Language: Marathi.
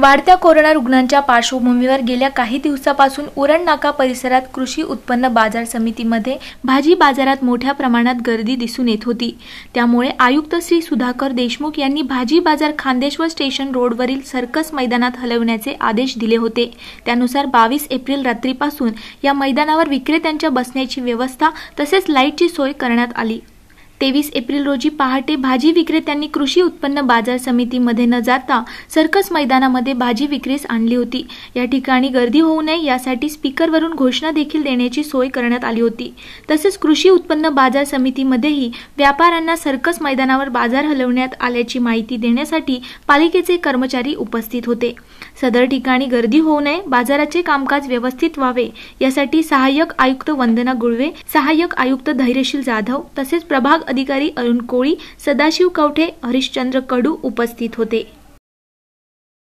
वाढत्या कोरोना रुग्णांच्या पार्श्वभूमीवर गेल्या काही दिवसापासून उरण नाका परिसरात कृषी उत्पन्न बाजार समितीमध्ये भाजी बाजारात मोठ्या प्रमाणात गर्दी दिसून येत होती त्यामुळे आयुक्त श्री सुधाकर देशमुख यांनी भाजी बाजार खांदेश्वर स्टेशन रोडवरील सर्कस मैदानात हलवण्याचे आदेश दिले होते त्यानुसार बावीस एप्रिल रात्रीपासून या मैदानावर विक्रेत्यांच्या बसण्याची व्यवस्था तसेच लाईटची सोय करण्यात आली तेवीस एप्रिल रोजी पहाटे भाजी विक्रेत्यांनी कृषी उत्पन्न बाजार समितीमध्ये न जाता सर्कस मैदानामध्ये भाजी विक्रीस आणली होती या ठिकाणी गर्दी होऊ नये यासाठी स्पीकरवरून घोषणा देखील देण्याची सोय करण्यात आली होती तसेच कृषी उत्पन्न बाजार समितीमध्येही व्यापाऱ्यांना सर्कस मैदानावर बाजार हलवण्यात आल्याची माहिती देण्यासाठी पालिकेचे कर्मचारी उपस्थित होते सदर ठिकाणी गर्दी होऊ नये बाजाराचे कामकाज व्यवस्थित व्हावे यासाठी सहाय्यक आयुक्त वंदना गुळवे सहाय्यक आयुक्त धैर्यशील जाधव तसेच प्रभाग अधिकारी अरुण कोळी सदाशिव कवठे हरिश्चंद्र कडू उपस्थित होते